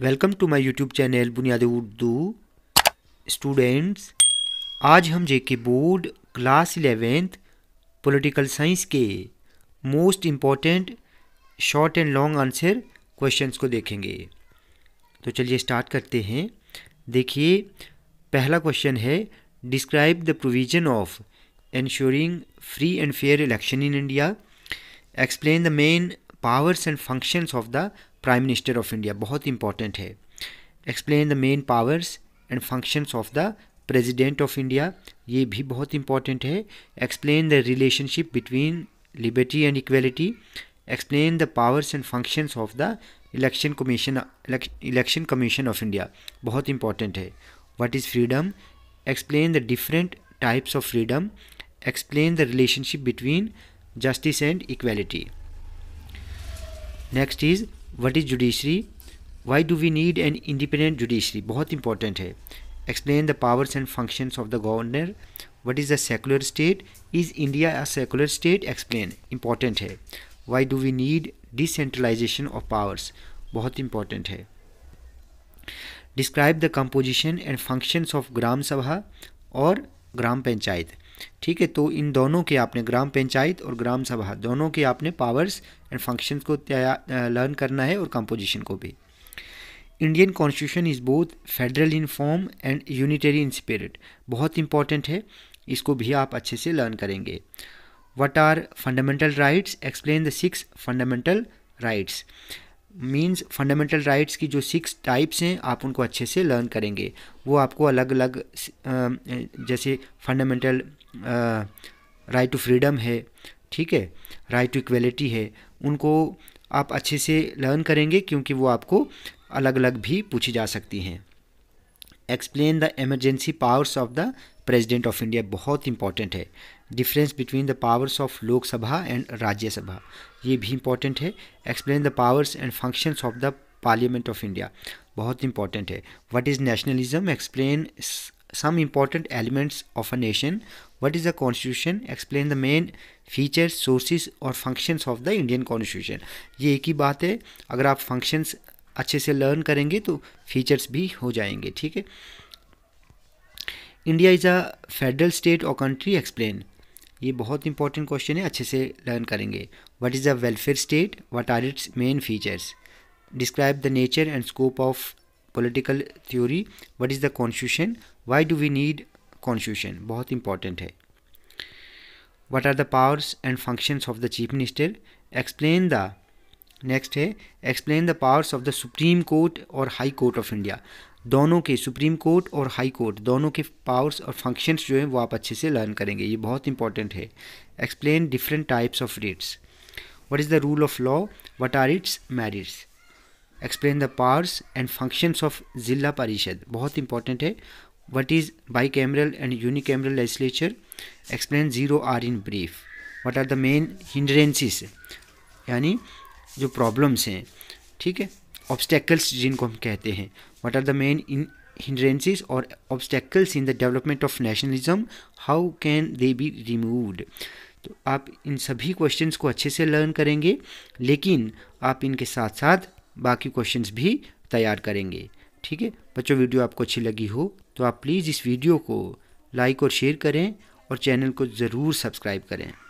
welcome to my YouTube channel बुनियादी Urdu students आज हम J K board class eleventh political science के most important short and long answer questions को देखेंगे तो चलिए स्टार्ट करते हैं देखिए पहला क्वेश्चन है describe the provision of ensuring free and fair election in India explain the main powers and functions of the prime minister of India बहुत इंपॉर्टेंट है explain the main powers and functions of the president of India ये भी बहुत important है explain the relationship between liberty and equality explain the powers and functions of the election commission election commission of India बहुत important है what is freedom explain the different types of freedom explain the relationship between justice and equality next is what is judiciary why do we need an independent judiciary बहुत important है explain the powers and functions of the governor what is the secular state is India a secular state explain important है why do we need decentralisation of powers बहुत important है describe the composition and functions of Gram Sabha और ग्राम पंचायत ठीक है तो इन दोनों के आपने ग्राम पंचायत और ग्राम सभा दोनों के आपने पावर्स एंड फंक्शन को लर्न करना है और कंपोजिशन को भी Indian constitution is both federal in form and unitary in spirit बहुत इंपॉर्टेंट है इसको भी आप अच्छे से लर्न करेंगे what are fundamental rights explain the six fundamental rights means fundamental rights की जो सिक्स टाइप्स हैं आप उनको अच्छे से लर्न करेंगे वो आपको अलग अलग जैसे फंडामेंटल राइट टू फ्रीडम है ठीक है राइट टू इक्वलिटी है उनको आप अच्छे से लर्न करेंगे क्योंकि वो आपको अलग अलग भी पूछी जा सकती हैं explain the emergency powers of the president of India बहुत इंपॉर्टेंट है difference between the powers of Lok Sabha and Rajya Sabha ये भी इंपॉर्टेंट है explain the powers and functions of the parliament of India बहुत इंपॉर्टेंट है what is nationalism explain some important elements of a nation what is the constitution explain the main features sources और functions of the Indian constitution ये एक ही बात है अगर आप functions अच्छे से लर्न करेंगे तो फीचर्स भी हो जाएंगे ठीक है India is a federal state और कंट्री एक्सप्लेन ये बहुत इंपॉर्टेंट क्वेश्चन है अच्छे से लर्न करेंगे what is a welfare state what are its main features describe the nature and scope of political theory what is the constitution why do we need constitution बहुत important है what are the powers and functions of the chief minister explain the next है explain the powers of the supreme court और high court of India दोनों के supreme court और high court दोनों के powers और फंक्शंस जो हैं वो आप अच्छे से लर्न करेंगे ये बहुत इंपॉर्टेंट है explain different types of writs what is the rule of law what are its merits explain the powers and functions of Zila Parishad बहुत इंपॉर्टेंट है what is bicameral and unique legislature explain zero hour in brief what are the main hindrances यानी जो problems हैं ठीक है obstacles जिनको हम कहते हैं what are the main in hindrances और obstacles in the development of nationalism how can they be removed तो आप इन सभी क्वेश्चंस को अच्छे से लर्न करेंगे लेकिन आप इनके साथ साथ बाकी क्वेश्चंस भी तैयार करेंगे ठीक है बच्चों वीडियो आपको अच्छी लगी हो तो आप प्लीज़ इस वीडियो को लाइक और शेयर करें और चैनल को ज़रूर सब्सक्राइब करें